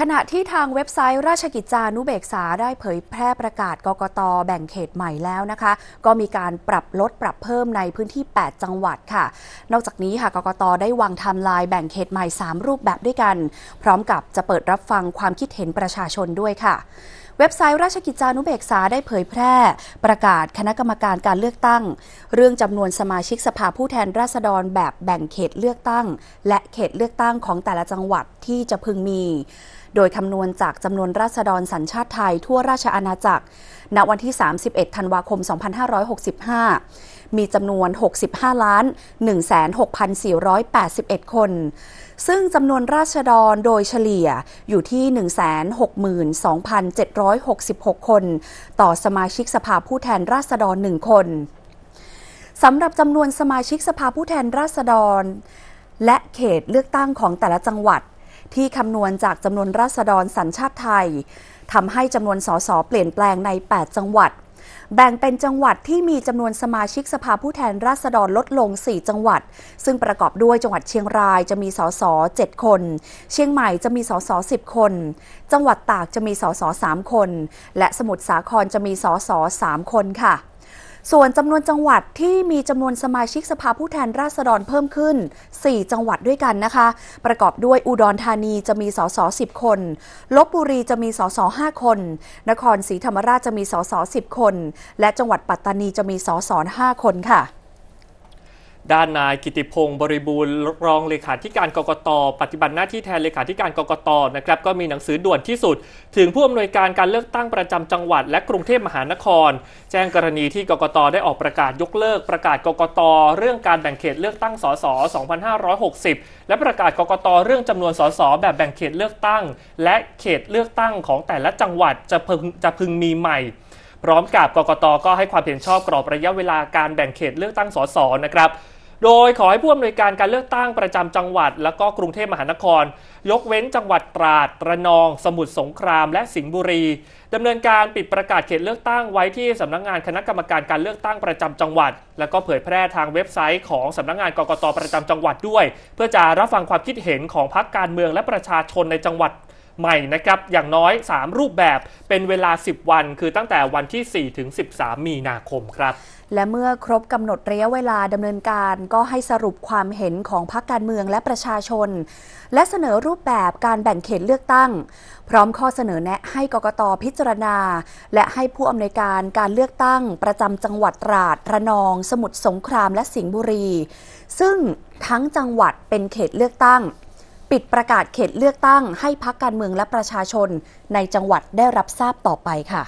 ขณะที่ทางเว็บไซต์ราชกิจจานุเบกษาได้เผยแพร่ประกาศกกตแบ่งเขตใหม่แล้วนะคะ ก็มีการปรับลดปรับเพิ่มในพื้นที่ 8 จังหวัดค่ะ นอกจากนี้ค่ะกกตได้วางทำลายแบ่งเขตใหม่ 3 รูปแบบด้วยกัน พร้อมกับจะเปิดรับฟังความคิดเห็นประชาชนด้วยค่ะ เว็บไซต์ราชกิจจานุเบกษาได้เผยแพร่ประกาศคณะกรรมการการเลือกตั้ง เรื่องจำนวนสมาชิกสภาผู้แทนราษฎรแบบแบ่งเขตเลือกตั้ง และเขตเลือกตั้งของแต่ละจังหวัดที่จะพึงมีโดยคำนวณจากจำนวนราษฎรสัญชาติไทยทั่วราชอาณาจักร ณ วันที่ 31 ธันวาคม 2565 มีจำนวน 65ล้าน16,481 คน ซึ่งจำนวนราษฎรโดยเฉลี่ยอยู่ที่ 162,766 คน ต่อสมาชิกสภาผู้แทนราษฎร 1 คน สำหรับจำนวนสมาชิกสภาผู้แทนราษฎร และเขตเลือกตั้งของแต่ละจังหวัดที่คำนวณจากจำนวนราษฎรสัญชาติไทยทำให้จำนวนสสเปลี่ยนแปลงใน 8 จังหวัด แบ่งเป็นจังหวัดที่มีจำนวนสมาชิกสภาผู้แทนราษฎรลดลง 4 จังหวัด ซึ่งประกอบด้วยจังหวัดเชียงรายจะมีสส7คน เชียงใหม่จะมีสส10 คน จังหวัดตากจะมีสส3คนและสมุทรสาครจะมีสส3คนค่ะส่วนจำนวนจังหวัดที่มีจำนวนสมาชิกสภาผู้แทนราษฎรเพิ่มขึ้น 4 จังหวัดด้วยกันนะคะ ประกอบด้วยอุดรธานีจะมีสส 10 คนลบบุรีจะมีสส 5 คน นครศรีธรรมราชจะมีสส 10 คน และจังหวัดปัตตานีจะมีสส 5 คนค่ะด้านนายกิติพงศ์บริบูรณ์รองเลขาธิการกกต ปฏิบัติหน้าที่แทนเลขาธิการกกตนะครับก็มีหนังสือด่วนที่สุด ถึงผู้อำนวยการการเลือกตั้งประจำจังหวัด และกรุงเทพมหานคร แจ้งกรณีที่กกตได้ออกประกาศยกเลิก ประกาศกกตเรื่องการแบ่งเขตเลือกตั้งสส2560 และประกาศกกตเรื่องจำนวนสสแบบแบ่งเขตเลือกตั้ง และเขตเลือกตั้งของแต่ละจังหวัดจะพึงจะพึงมีใหม่พร้อมกับกกต ก็ให้ความเห็นชอบกรอบระยะเวลาการแบ่งเขตเลือกตั้งสสนะครับโดยขอให้ผู้อำนวยการการเลือกตั้งประจำจังหวัด และก็กรุงเทพมหานครยกเว้นจังหวัดตราดระนอง สมุทรสงครามและสิงห์บุรีดำเนินการปิดประกาศเขตเลือกตั้งไว้ที่สำนักงงานคณะกรรมการการเลือกตั้งประจำจังหวัด และก็เผยแพร่ทางเว็บไซต์ของสำนักงงานกกตประจำจังหวัดด้วย เพื่อจะรับฟังความคิดเห็นของพรรคการเมืองและประชาชนในจังหวัดใหม่นะครับ อย่างน้อย 3 รูปแบบเป็นเวลา 10 วัน คือตั้งแต่วันที่ 4 ถึง 13 มีนาคมครับ และเมื่อครบกำหนดระยะเวลาดำเนินการ ก็ให้สรุปความเห็นของพรรคการเมืองและประชาชน และเสนอรูปแบบการแบ่งเขตเลือกตั้ง พร้อมข้อเสนอแนะให้กกตพิจารณา และให้ผู้อำนวยการการเลือกตั้งประจำจังหวัดตราดระนอง สมุทรสงครามและสิงห์บุรี ซึ่งทั้งจังหวัดเป็นเขตเลือกตั้งปิดประกาศเขตเลือกตั้งให้พักการเมืองและประชาชน ในจังหวัดได้รับทราบต่อไปค่ะ